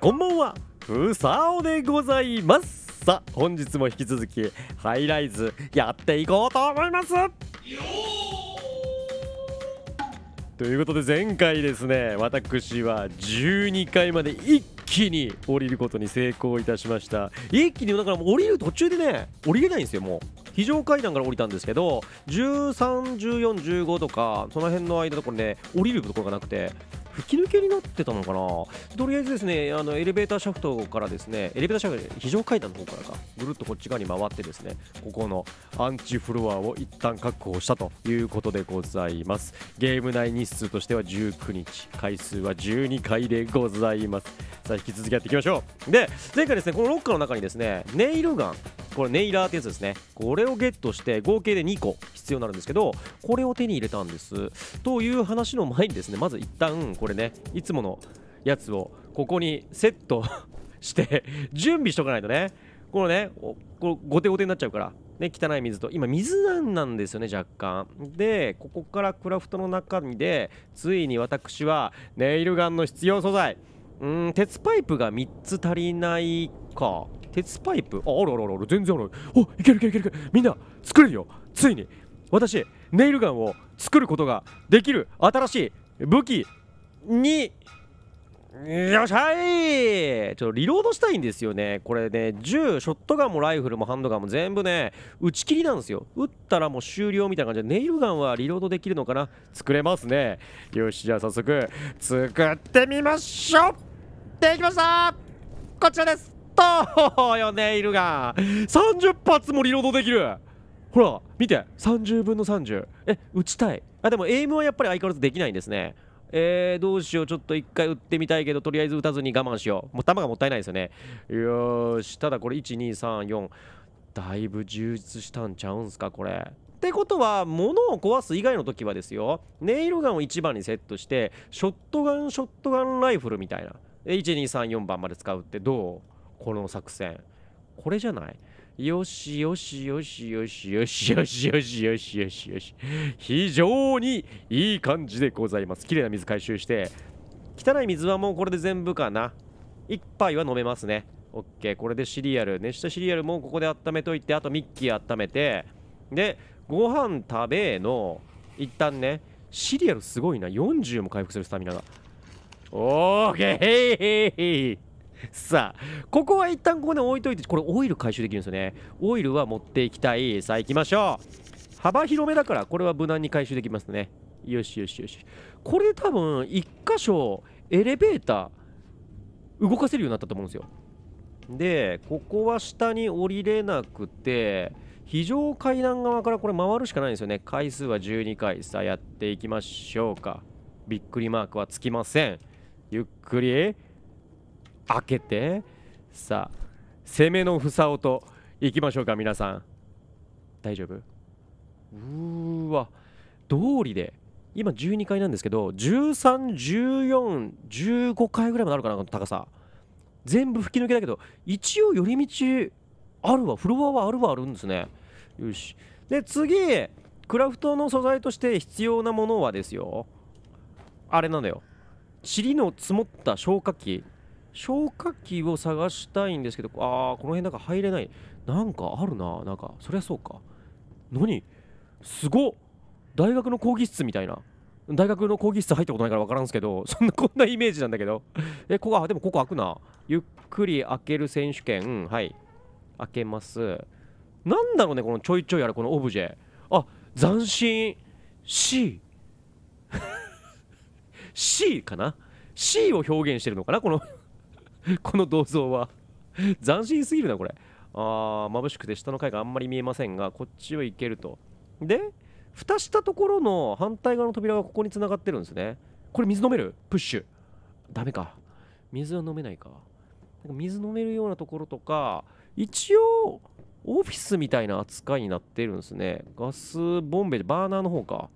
こんばんは、ふさおでございます。さあ、本日も引き続き、ハイライズやっていこうと思います。ということで前回ですね私は12階まで一気に降りることに成功いたしました一気にだからもう降りる途中でね降りれないんですよもう非常階段から降りたんですけど131415とかその辺の間ところね降りるところがなくて吹き抜けになってたのかなとりあえずですねあのエレベーターシャフトからですねエレベーターシャフト非常階段の方からかぐるっとこっち側に回ってですねここのアンチフロアを一旦確保したということでございますゲーム内日数としては19日回数は12回でございますさあ引き続きやっていきましょうで前回ですねこのロッカーの中にですねネイルガンこれネイラーってやつですねこれをゲットして合計で2個必要になるんですけどこれを手に入れたんですという話の前にですねまず一旦これねいつものやつをここにセット して準備しとかないとねこのねこごてごてになっちゃうからね、汚い水と今水なんなんですよね若干でここからクラフトの中身でついに私はネイルガンの必要素材うん鉄パイプが3つ足りないか鉄パイプああらららら全然あるおいけるいけるいけるみんな作れるよついに私ネイルガンを作ることができる新しい武器によっしゃいちょっとリロードしたいんですよね。これね、銃、ショットガンもライフルもハンドガンも全部ね、打ち切りなんですよ。撃ったらもう終了みたいな感じで、ネイルガンはリロードできるのかな作れますね。よし、じゃあ早速、作ってみましょうできましたこちらですったよネイルが30発もリロードできるほら見て30分の30え打ちたいあでもエイムはやっぱり相変わらずできないんですねえー、どうしようちょっと一回打ってみたいけどとりあえず打たずに我慢しようもう弾がもったいないですよねよしただこれ1234だいぶ充実したんちゃうんすかこれってことは物を壊す以外の時はですよネイルガンを1番にセットしてショットガンショットガンライフルみたいな1234番まで使うってどうこの作戦。これじゃないよしよしよしよしよしよしよしよしよしよし。非常にいい感じでございます。綺麗な水回収して。汚い水はもうこれで全部かな。1杯は飲めますね。オッケー。これでシリアル。熱したシリアルもここで温めといて、あとミッキー温めて。で、ご飯食べの、一旦ね、シリアルすごいな。40も回復するスタミナが。オーケー さあここは一旦ここで置いといてこれオイル回収できるんですよねオイルは持っていきたいさあ行きましょう幅広めだからこれは無難に回収できますねよしよしよしこれで多分1箇所エレベーター動かせるようになったと思うんですよでここは下に降りれなくて非常階段側からこれ回るしかないんですよね回数は12回さあやっていきましょうかびっくりマークはつきませんゆっくり開けてさあ攻めの房音いきましょうか皆さん大丈夫うーわ通りで今12階なんですけど131415階ぐらいまであるかなこの高さ全部吹き抜けだけど一応寄り道あるわフロアはあるわあるんですねよしで次クラフトの素材として必要なものはですよあれなんだよ塵の積もった消火器消火器を探したいんですけどああこの辺なんか入れないなんかあるななんかそりゃそうか何すごっ大学の講義室みたいな大学の講義室入ったことないから分からんすけど そんなこんなイメージなんだけどえここあでもここ開くなゆっくり開ける選手権はい開けますなんだろうねこのちょいちょいあるこのオブジェあ斬新 C C かな C を表現してるのかなこの この銅像は斬新すぎるなこれあー眩しくて下の階があんまり見えませんがこっちを行けるとで蓋したところの反対側の扉がここに繋がってるんですねこれ水飲めるプッシュダメか水は飲めないかなんか水飲めるようなところとか一応オフィスみたいな扱いになってるんですねガスボンベでバーナーの方か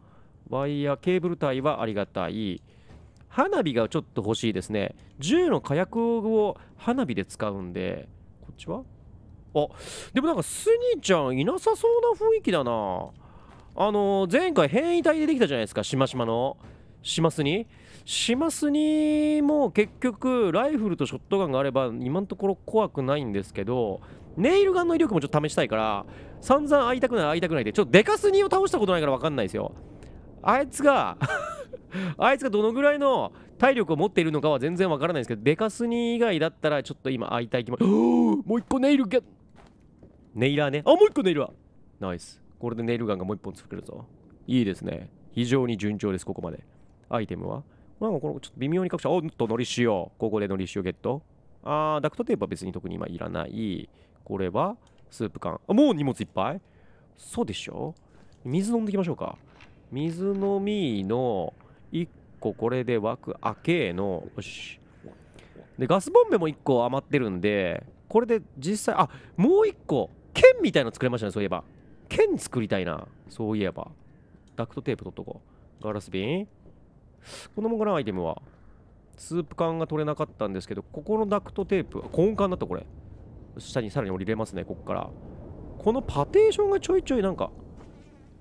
ワイヤーケーブル帯はありがたい花火がちょっと欲しいですね銃の火薬を花火で使うんでこっちはあでもなんかスニーちゃんいなさそうな雰囲気だなあのー、前回変異体でできたじゃないですかしましまのしますにしますにも結局ライフルとショットガンがあれば今のところ怖くないんですけどネイルガンの威力もちょっと試したいから散々会いたくない会いたくないでちょっとデカスニを倒したことないから分かんないですよあいつが あいつがどのぐらいの体力を持っているのかは全然わからないですけどデカスニ以外だったらちょっと今会いたい気持ち もう一個ネイルがネイラーねあもう一個ネイルはナイスこれでネイルガンがもう一本作れるぞいいですね非常に順調ですここまでアイテムはなんかこのちょっと微妙に隠したおっとのり塩ここでのり塩ゲットあーダクトテープは別に特に今いらないこれはスープ缶あ、もう荷物いっぱいそうでしょ水飲んでいきましょうか水飲みの1個これで枠開けのよしでガスボンベも1個余ってるんでこれで実際あもう1個剣みたいの作れましたねそういえば剣作りたいなそういえばダクトテープ取っとこうガラス瓶このもんかなアイテムはスープ缶が取れなかったんですけどここのダクトテープ根幹だったこれ下にさらに降りれますねこっからこのパテーションがちょいちょいなんか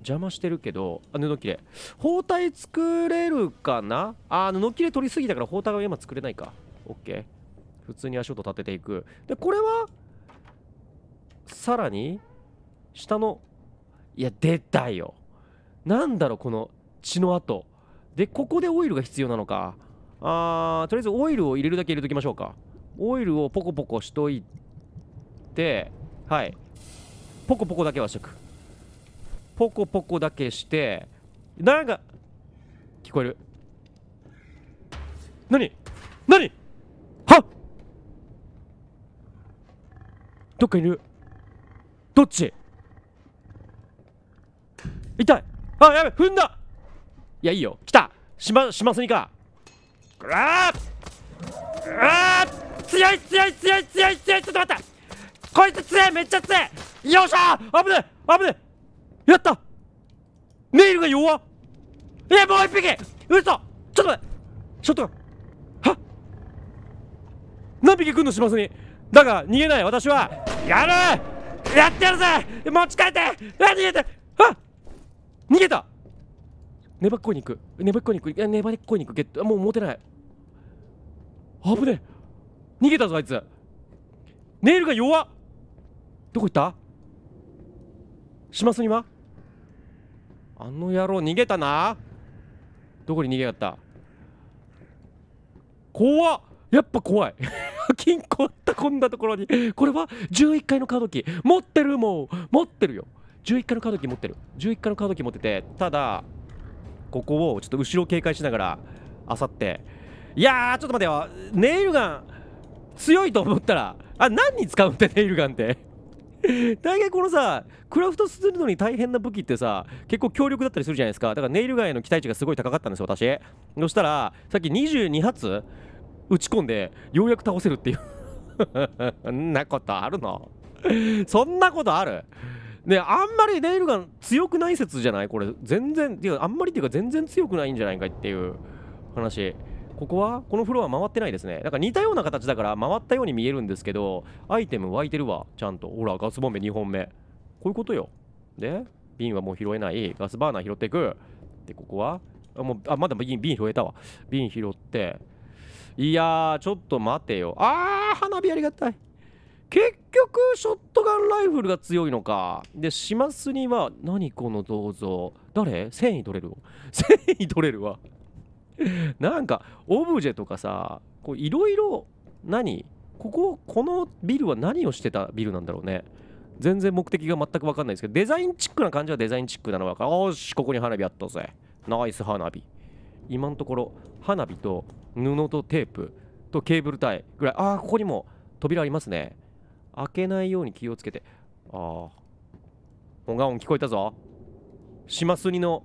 邪魔してるけどあ布切れ包帯作れるかなあ布切れ取りすぎたから包帯が今作れないか OK 普通に足音立てていくでこれはさらに下のいや出たよなんだろこの血の跡でここでオイルが必要なのかあーとりあえずオイルを入れるだけ入れときましょうかオイルをポコポコしといてはいポコポコだけはしとくポコポコだけしてなんか聞こえる何何はどっかいるどっち痛いあやべ踏んだいやいいよ来たしましますにかグわーうわー強い強い強い強い強いちょっと待ったこいつ強いめっちゃ強いよっしゃあぶねあぶねえやったネイルが弱っえもう一匹嘘ちょっと待ってショットはっ何匹来んのしますにだが逃げない私はやるやってやるぜ持ち帰って逃げてはっ逃げた粘っこい肉粘っこい肉粘っこい肉ゲットもう持てない危ねえ逃げたぞあいつネイルが弱っどこ行った島すにはあの野郎逃げたなどこに逃げやがった怖っやっぱ怖い 金庫あったこんなところにこれは11階のカードキー持ってるもう持ってるよ11階のカードキー持ってる11階のカードキー持っててただここをちょっと後ろ警戒しながらあさっていやーちょっと待てよネイルガン強いと思ったらあ何に使うんだネイルガンって 大概このさクラフトするのに大変な武器ってさ結構強力だったりするじゃないですかだからネイルガイの期待値がすごい高かったんですよ私そしたらさっき22発打ち込んでようやく倒せるっていう んなことあるのそんなことあるねあんまりネイルガン強くない説じゃないこれ全然てかあんまりっていうか全然強くないんじゃないかっていう話ここはこのフロア回ってないですねだから似たような形だから回ったように見えるんですけどアイテム湧いてるわちゃんとほらガスボンベ2本目こういうことよで瓶はもう拾えないガスバーナー拾っていくでここはあもうあまだ瓶瓶拾えたわ瓶拾っていやーちょっと待てよあー花火ありがたい結局ショットガンライフルが強いのかでしますには何この銅像誰繊維取れる繊維取れるわ なんかオブジェとかさいろいろ何こここのビルは何をしてたビルなんだろうね全然目的が全く分かんないですけどデザインチックな感じはデザインチックなのわかよしここに花火あったぜナイス花火今のところ花火と布とテープとケーブルタイぐらいああここにも扉ありますね開けないように気をつけてああオンガオン聞こえたぞ島すにの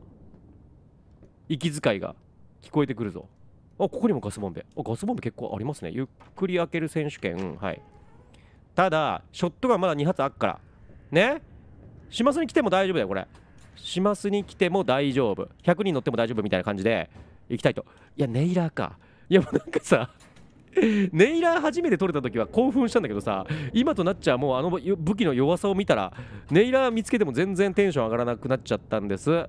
息遣いが聞こえてくるぞあここにもガスボンベあガスボンベ結構ありますねゆっくり開ける選手権はいただショットガンまだ2発あっからねしますに来ても大丈夫だよこれ島津に来ても大丈夫100人乗っても大丈夫みたいな感じで行きたいといやネイラーかいやもうなんかさ ネイラー初めて取れた時は興奮したんだけどさ今となっちゃもうあの武器の弱さを見たらネイラー見つけても全然テンション上がらなくなっちゃったんです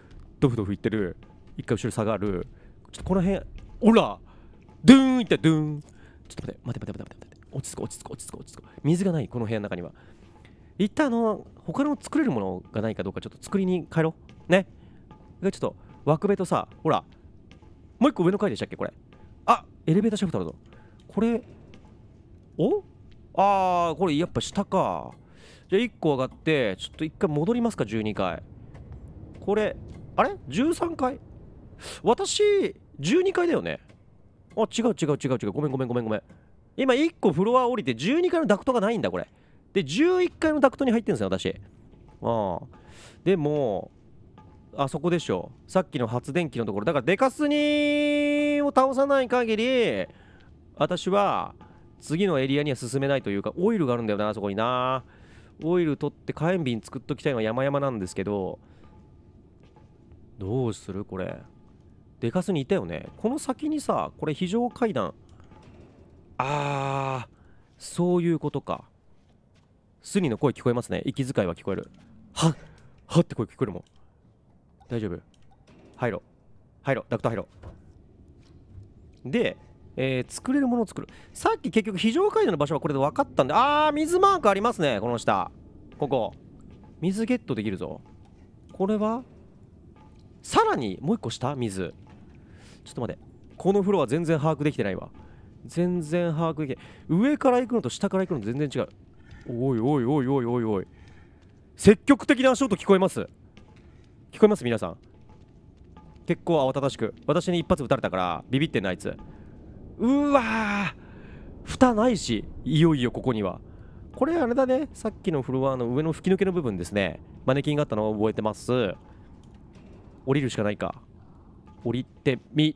ドフドフいってる一回後ろ下がるちょっとこの辺ほらドゥーンいったドゥーンちょっと待って待って待って待て待て落ち着く落ち着く落ち着く落ち着く水がないこの部屋の中には一旦あの他の作れるものがないかどうかちょっと作りに帰ろうねちょっと枠部とさほらもう一個上の階でしたっけこれあエレベーターシャフトあるぞこれおあーこれやっぱ下かじゃあ1個上がってちょっと1回戻りますか12階これあれ ?13 階私、12階だよね。あ、違う違う違う違う。ごめんごめんごめんごめん。今1個フロア降りて12階のダクトがないんだ、これ。で、11階のダクトに入ってるんですよ、私。ああ。でも、あそこでしょ。さっきの発電機のところ。だから、デカスニを倒さない限り、私は次のエリアには進めないというか、オイルがあるんだよな、あそこにな。オイル取って火炎瓶作っときたいのは山々なんですけど、どうするこれでかすにいたよねこの先にさこれ非常階段あーそういうことかスニの声聞こえますね息遣いは聞こえるはっはって声聞こえるもん大丈夫入ろう入ろうダクト入ろうで、えー、作れるものを作るさっき結局非常階段の場所はこれで分かったんであー水マークありますねこの下ここ水ゲットできるぞこれはさらにもう1個下水ちょっと待ってこのフロア全然把握できてないわ全然把握できない上から行くのと下から行くの全然違うおいおいおいおいおいおい積極的な足音聞こえます聞こえます皆さん結構慌ただしく私に一発撃たれたからビビってんなあいつうわ蓋ないしいよいよここにはこれあれだねさっきのフロアの上の吹き抜けの部分ですねマネキンがあったのを覚えてます降りるしかないか降りてみ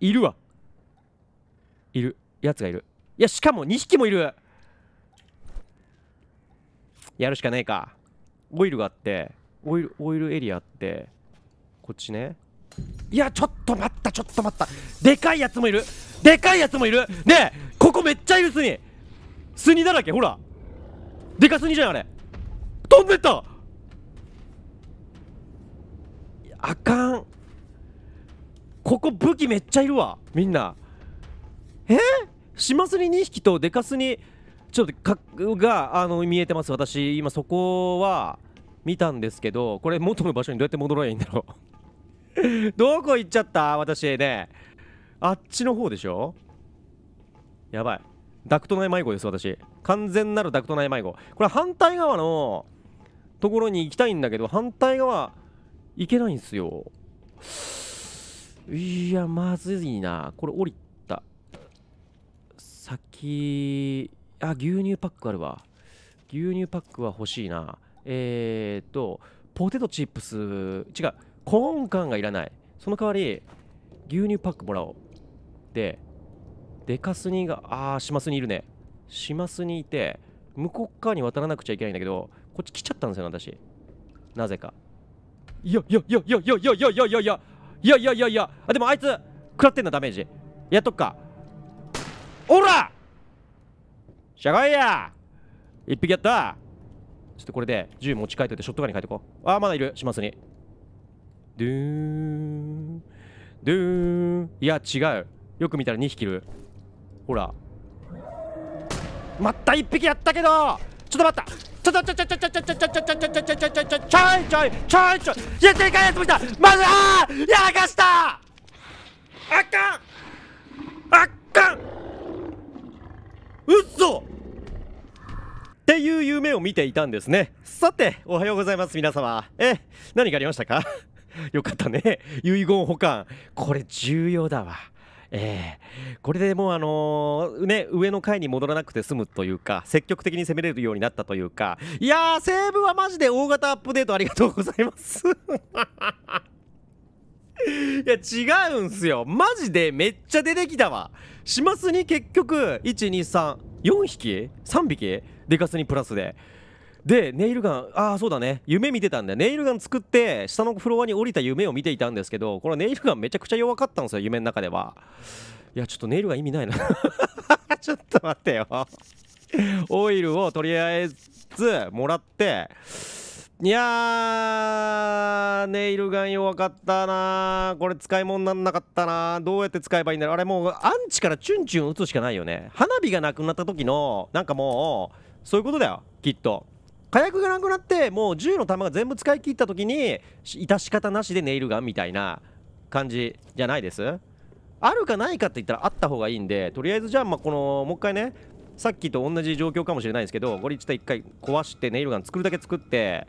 いるわいるやつがいるいやしかも2匹もいるやるしかないかオイルがあってオイルオイルエリアあってこっちねいやちょっと待ったちょっと待ったでかいやつもいるでかいやつもいるねえここめっちゃいるスニスニだらけほらでかすぎじゃんあれ飛んでったあかんここ武器めっちゃいるわみんなえシマスに2匹とデカスにちょっとかがあの見えてます私今そこは見たんですけどこれ元の場所にどうやって戻らないいんだろう どこ行っちゃった私ねあっちの方でしょやばいダクト内迷子です私完全なるダクト内迷子これ反対側のところに行きたいんだけど反対側いけないんすよ。いや、まずいな。これ降りた。先、あ、牛乳パックあるわ。牛乳パックは欲しいな。えー、っと、ポテトチップス、違う、コーン缶がいらない。その代わり、牛乳パックもらおう。で、デカスニが、あー、島スにいるね。島スにいて、向こう側に渡らなくちゃいけないんだけど、こっち来ちゃったんですよ、私。なぜか。いやいやいやいやいやいやいやいやいやいやあでもあいつ食らってんなダメージやっとくかおらしゃがいや一匹やったちょっとこれで銃持ち帰っといてショットガンに変えてこうああまだいるしますにドゥーンドゥーンいや違うよく見たら2匹いるほらまた1匹やったけどちょっと待ったちょちょちょちょちょちょちょちょちょちょちょちょちょちょちょちょちょいちょいちょいちょいやでかいやつもいたまずあーやかしたあかんあかんうっそっていう夢を見ていたんですねさておはようございます皆様え何がありましたかよかったね遺言保管これ重要だわえー、これでもう、あのー、ね、上の階に戻らなくて済むというか積極的に攻めれるようになったというかいやー西武はマジで大型アップデートありがとうございます いや違うんすよマジでめっちゃ出てきたわしますに結局1234匹3匹デカスにプラスででネイルガンああそうだね夢見てたんでネイルガン作って下のフロアに降りた夢を見ていたんですけどこれネイルガンめちゃくちゃ弱かったんですよ夢の中ではいやちょっとネイルガン意味ないな ちょっと待ってよオイルをとりあえずもらっていやネイルガン弱かったなこれ使い物になんなかったなどうやって使えばいいんだろうあれもうアンチからチュンチュン打つしかないよね花火がなくなった時のなんかもうそういうことだよきっと火薬がなくなってもう銃の弾が全部使い切った時に致し方なしでネイルガンみたいな感じじゃないですあるかないかって言ったらあった方がいいんでとりあえずじゃあまあこのもう一回ねさっきと同じ状況かもしれないですけどこれちょっと一回壊してネイルガン作るだけ作って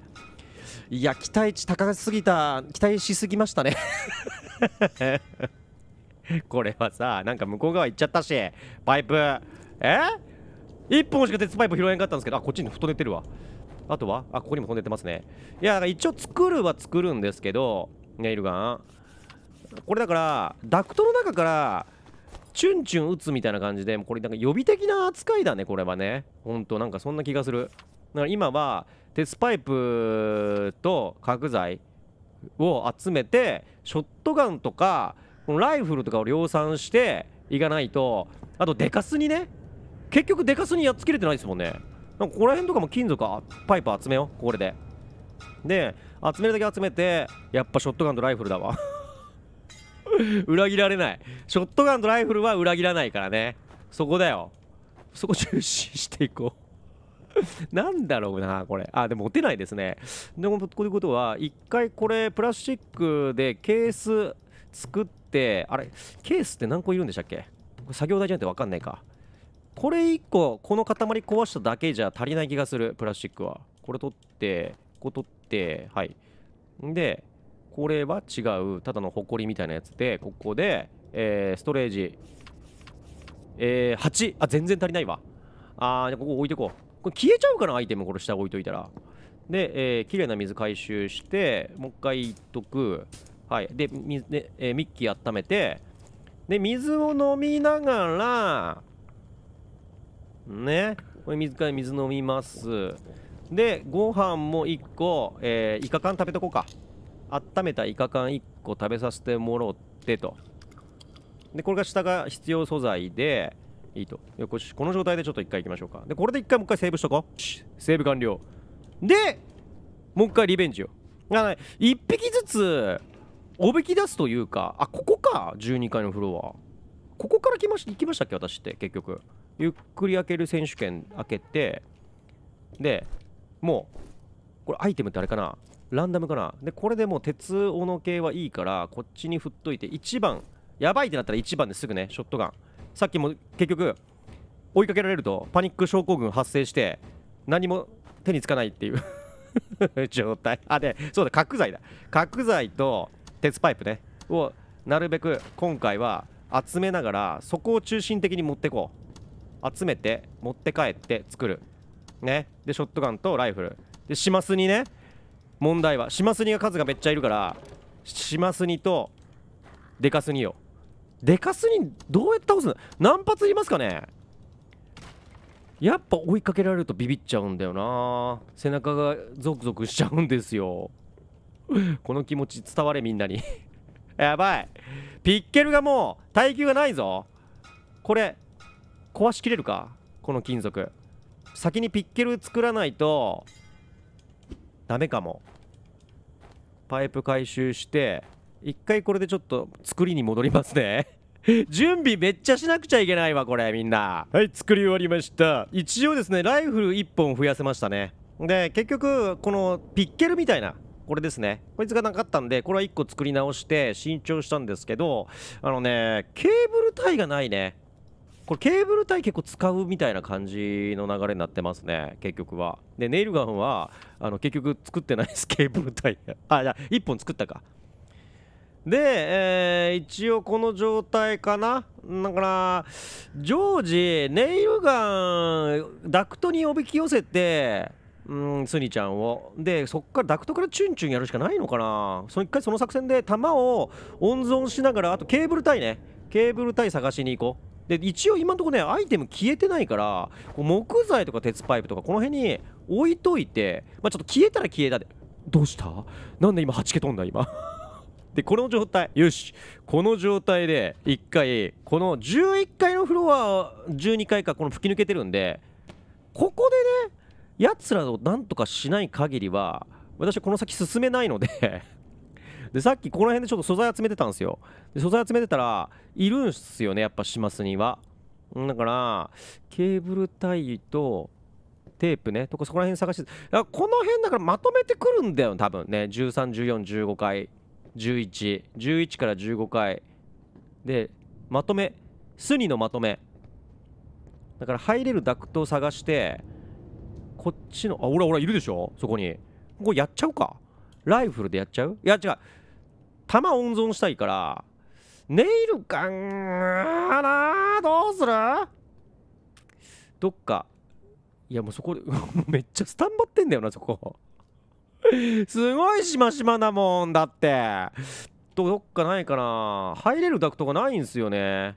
いや期待値高すぎた期待しすぎましたね これはさなんか向こう側行っちゃったしパイプえ一1本しか鉄パイプ拾えんかったんですけどあこっちに太寝てるわあとはあここにも飛んでってますねいや一応作るは作るんですけどネイルガンこれだからダクトの中からチュンチュン打つみたいな感じでこれなんか予備的な扱いだねこれはねほんとなんかそんな気がするだから今は鉄パイプと角材を集めてショットガンとかライフルとかを量産していかないとあとデカスにね結局デカスにやっつけれてないですもんねなんかここら辺とかも金属パイプ集めようこれでで集めるだけ集めてやっぱショットガンとライフルだわ 裏切られないショットガンとライフルは裏切らないからねそこだよそこ重視していこう なんだろうな、これ。あ、でも持てないですね。でも、こういうことは、一回これ、プラスチックでケース作って、あれ、ケースって何個いるんでしたっけこれ作業台じゃなくて分かんないか。これ1個この塊壊しただけじゃ足りない気がするプラスチックはこれ取ってここ取ってはいでこれは違うただのホコリみたいなやつでここで、えー、ストレージえー、8あ全然足りないわあーじゃここ置いてこうこれ消えちゃうかなアイテムこれ下置いといたらで、えー、綺麗な水回収してもう一回いっとくはいで水で、えー、ミッキー温めてで水を飲みながらねこれ水から水飲みますでご飯も1個、えー、イカ缶食べとこうか温めたイカ缶1個食べさせてもろってとでこれが下が必要素材でいいとよこしこの状態でちょっと1回いきましょうかでこれで1回もう1回セーブしとこうセーブ完了でもう1回リベンジを1匹ずつおびき出すというかあここか12階のフロアここから来まし行きましたっけ私って結局ゆっくり開ける選手権開けてでもうこれアイテムってあれかなランダムかなでこれでもう鉄斧系はいいからこっちに振っといて1番やばいってなったら1番ですぐねショットガンさっきも結局追いかけられるとパニック症候群発生して何も手につかないっていう 状態あでそうだ角材だ角材と鉄パイプねをなるべく今回は集めながらそこを中心的に持ってこう集めて持って帰って作るねでショットガンとライフルでシマスニね問題はシマスニが数がめっちゃいるからシマスニとデカスニよデカスニどうやって倒すの何発いますかねやっぱ追いかけられるとビビっちゃうんだよな背中がゾクゾクしちゃうんですよこの気持ち伝われみんなに やばいピッケルがもう耐久がないぞこれ壊しきれるかこの金属先にピッケル作らないとダメかもパイプ回収して一回これでちょっと作りに戻りますね 準備めっちゃしなくちゃいけないわこれみんなはい作り終わりました一応ですねライフル1本増やせましたねで結局このピッケルみたいなこれですねこいつがなかったんでこれは1個作り直して新調したんですけどあのねケーブルタイがないねこれケーブル体結構使うみたいな感じの流れになってますね結局はでネイルガンはあの結局作ってないですケーブル体あじゃあ1本作ったかで、えー、一応この状態かなだから常時ネイルガンダクトにおびき寄せてうんスニちゃんをでそっからダクトからチュンチュンやるしかないのかなその一回その作戦で弾を温存しながらあとケーブル体ねケーブル体探しに行こうで一応今のところねアイテム消えてないから木材とか鉄パイプとかこの辺に置いといて、まあ、ちょっと消えたら消えたでどうしたなんで今はちけ飛んだ今 でこの状態よしこの状態で1回この11階のフロア12階かこの吹き抜けてるんでここでねやつらをなんとかしない限りは私はこの先進めないのででさっきこの辺でちょっと素材集めてたんですよで素材集めてたらいるんすよねやっぱ島スにはだからケーブルタイとテープねとかそこら辺探してこの辺だからまとめてくるんだよ多分ね131415回1111から15回でまとめスニのまとめだから入れるダクトを探してこっちのあほらほらいるでしょそこにここやっちゃうかライフルでやっちゃういや違う弾温存したいからネイルガンなどうするどっかいやもうそこで、めっちゃスタンバってんだよなそこすごいしましまだもんだってどっかないかな入れるダクトがないんすよね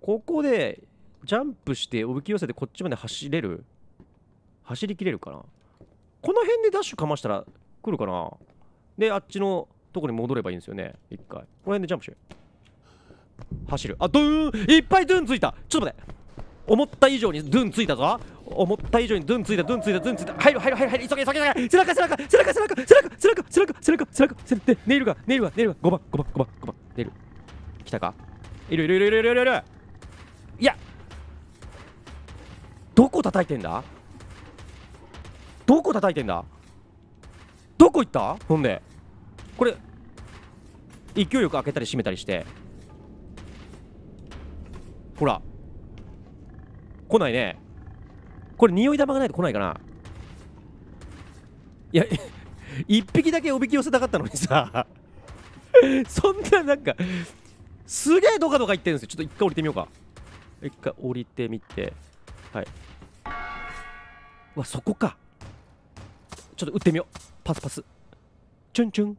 ここでジャンプしておびき寄せてこっちまで走れる走りきれるかなこの辺でダッシュかましたら来るかなであっちのとこに戻ればいいんですよね一回この辺でジャンプしう走るあドゥーンいっぱいドゥーンついたちょっと待って思った以上にドゥンついたぞ思った以上にドゥンついたドゥンついたドゥンついた入る入る入る入る急げ急げ急げ背中背中背中背中背中背中背中背中背中背中ネイルがネイルがネイルが5番5番5番5番ネイル来たかいるいるいるいるいるいるいるいやどこ叩いてんだどこ叩いてんだどこ行ったほんでこれ勢いよく開けたり閉めたりしてほら来ないねこれ匂い玉がないと来ないかないや1 匹だけおびき寄せたかったのにさ そんななんかすげえどかどか言ってるんですよちょっと一回降りてみようか一回降りてみてはいうわそこかちょっと打ってみようパスパスチュンチュン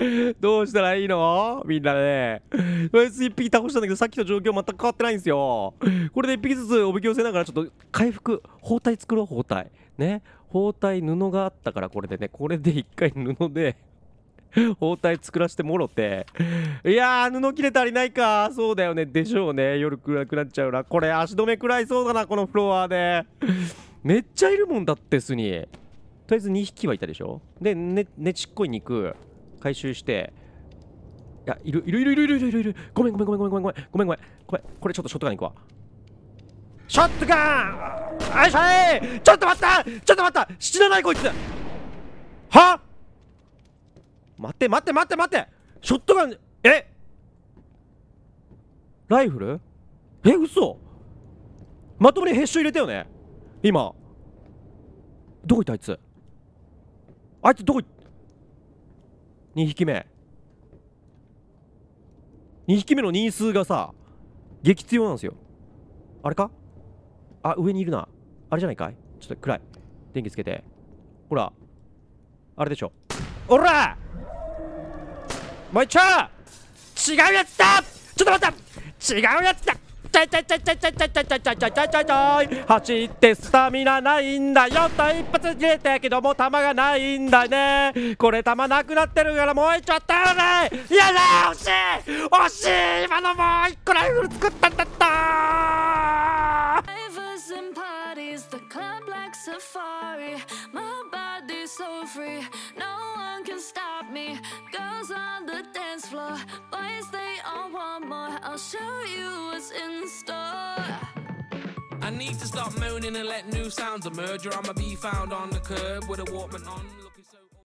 どうしたらいいのみんなね。とりあえず1匹倒したんだけど、さっきと状況全く変わってないんですよ。これで1匹ずつおびき寄せながら、ちょっと回復、包帯作ろう、包帯。ね。包帯、布があったから、これでね。これで1回布で 包帯作らしてもろて。いやー、布切れ足りないか。そうだよね。でしょうね。夜暗くなっちゃうな。これ、足止め食らいそうだな、このフロアで。めっちゃいるもんだって、巣に。とりあえず2匹はいたでしょで、ね、ねちっこい肉。回収していやいるいるいるいるいるいるいるいる、ごめんごめんごめんごめんごめんごめんごめんごめんこれこれちょっとショットガンいくわショットガンよいしょいちょっと待ったちょっと待った死なないこいつは待って待って待って待ってショットガンえライフルえ嘘まともにヘッシュ入れたよね今どこ行ったあいつあいつどこ行った2匹目2匹目の人数がさ激強なんですよあれかあ上にいるなあれじゃないかいちょっと暗い電気つけてほらあれでしょおらもう一丁違うやつだちょっと待った違うやつだ痛い痛い痛い痛い痛い痛い痛い痛い痛い痛い痛い走ってスタミナないんだよっと一発切れたけども弾がないんだねこれ弾なくなってるから燃えちゃったよねやだ惜しい惜しい今のもう一個ライフル作ったんだった so free. No one can stop me. Girls on the dance floor. I more. I'll show you what's in store. I need to stop moaning and let new sounds emerge, or I'ma be found on the curb with a Walkman on.